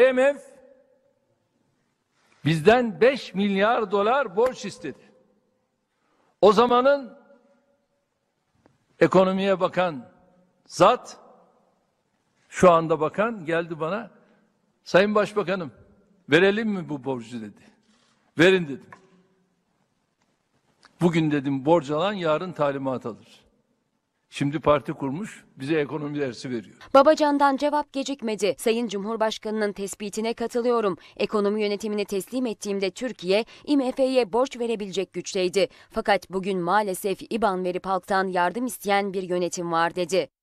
IMF bizden 5 milyar dolar borç istedi. O zamanın ekonomiye bakan zat şu anda bakan geldi bana Sayın Başbakanım verelim mi bu borcu dedi. Verin dedim. Bugün dedim borç alan yarın talimat alır. Şimdi parti kurmuş, bize ekonomi dersi veriyor. Babacan'dan cevap gecikmedi. Sayın Cumhurbaşkanı'nın tespitine katılıyorum. Ekonomi yönetimini teslim ettiğimde Türkiye, IMF'ye borç verebilecek güçteydi. Fakat bugün maalesef İBAN verip halktan yardım isteyen bir yönetim var dedi.